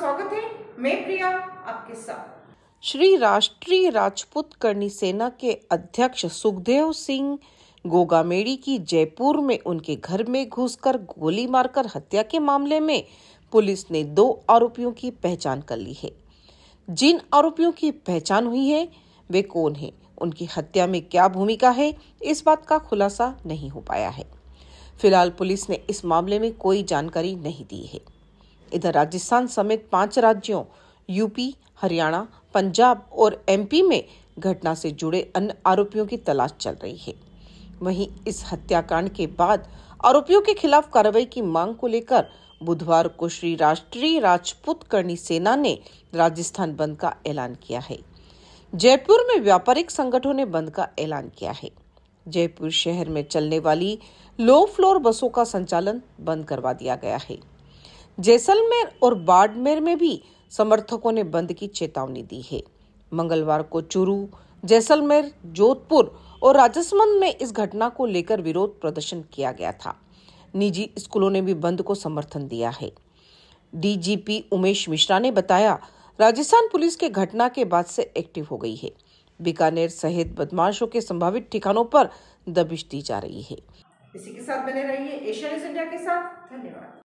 स्वागत है मैं प्रिया आपके साथ श्री राष्ट्रीय राजपूत करनी सेना के अध्यक्ष सुखदेव सिंह गोगामेड़ी की जयपुर में उनके घर में घुसकर गोली मारकर हत्या के मामले में पुलिस ने दो आरोपियों की पहचान कर ली है जिन आरोपियों की पहचान हुई है वे कौन हैं उनकी हत्या में क्या भूमिका है इस बात का खुलासा नहीं हो पाया है फिलहाल पुलिस ने इस मामले में कोई जानकारी नहीं दी है इधर राजस्थान समेत पांच राज्यों यूपी हरियाणा पंजाब और एमपी में घटना से जुड़े अन्य आरोपियों की तलाश चल रही है वहीं इस हत्याकांड के बाद आरोपियों के खिलाफ कार्रवाई की मांग को लेकर बुधवार को श्री राष्ट्रीय राजपूत करणी सेना ने राजस्थान बंद का ऐलान किया है जयपुर में व्यापारिक संगठनों ने बंद का ऐलान किया है जयपुर शहर में चलने वाली लो फ्लोर बसों का संचालन बंद करवा दिया गया है जैसलमेर और बाड़मेर में भी समर्थकों ने बंद की चेतावनी दी है मंगलवार को चुरू जैसलमेर जोधपुर और राजसमंद में इस घटना को लेकर विरोध प्रदर्शन किया गया था निजी स्कूलों ने भी बंद को समर्थन दिया है डीजीपी उमेश मिश्रा ने बताया राजस्थान पुलिस के घटना के बाद से एक्टिव हो गई है बीकानेर सहित बदमाशों के संभावित ठिकानों पर दबिश दी जा रही है इसी के साथ बने रहिए न्यूज इंडिया के साथ धन्यवाद